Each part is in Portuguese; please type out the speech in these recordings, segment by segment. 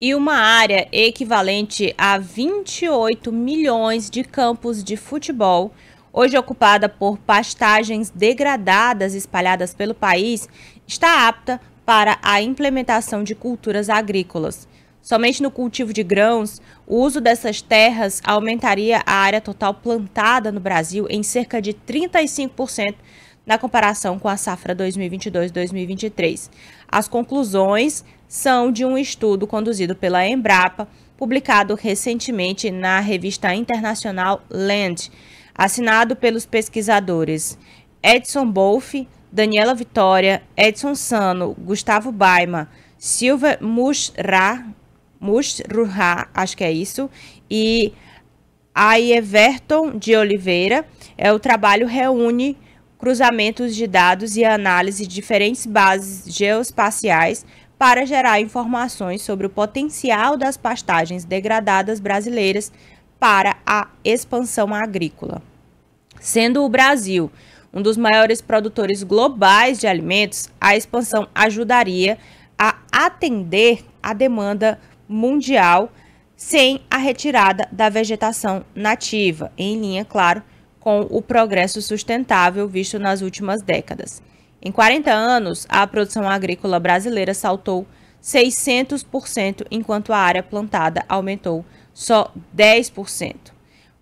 e uma área equivalente a 28 milhões de campos de futebol, hoje ocupada por pastagens degradadas espalhadas pelo país, está apta para a implementação de culturas agrícolas. Somente no cultivo de grãos, o uso dessas terras aumentaria a área total plantada no Brasil em cerca de 35% na comparação com a safra 2022-2023. As conclusões são de um estudo conduzido pela Embrapa, publicado recentemente na revista internacional Land, assinado pelos pesquisadores Edson Bolf, Daniela Vitória, Edson Sano, Gustavo Baima, Silva Mushra, Mushruha, acho que é isso, e Aieverton de Oliveira. É, o trabalho reúne cruzamentos de dados e análise de diferentes bases geoespaciais para gerar informações sobre o potencial das pastagens degradadas brasileiras para a expansão agrícola. Sendo o Brasil um dos maiores produtores globais de alimentos, a expansão ajudaria a atender a demanda mundial sem a retirada da vegetação nativa, em linha, claro, com o progresso sustentável visto nas últimas décadas. Em 40 anos, a produção agrícola brasileira saltou 600%, enquanto a área plantada aumentou só 10%.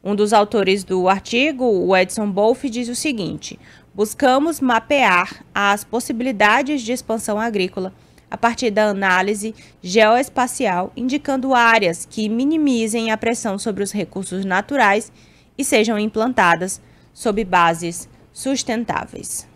Um dos autores do artigo, o Edson Bolf, diz o seguinte: buscamos mapear as possibilidades de expansão agrícola a partir da análise geoespacial, indicando áreas que minimizem a pressão sobre os recursos naturais e sejam implantadas sob bases sustentáveis.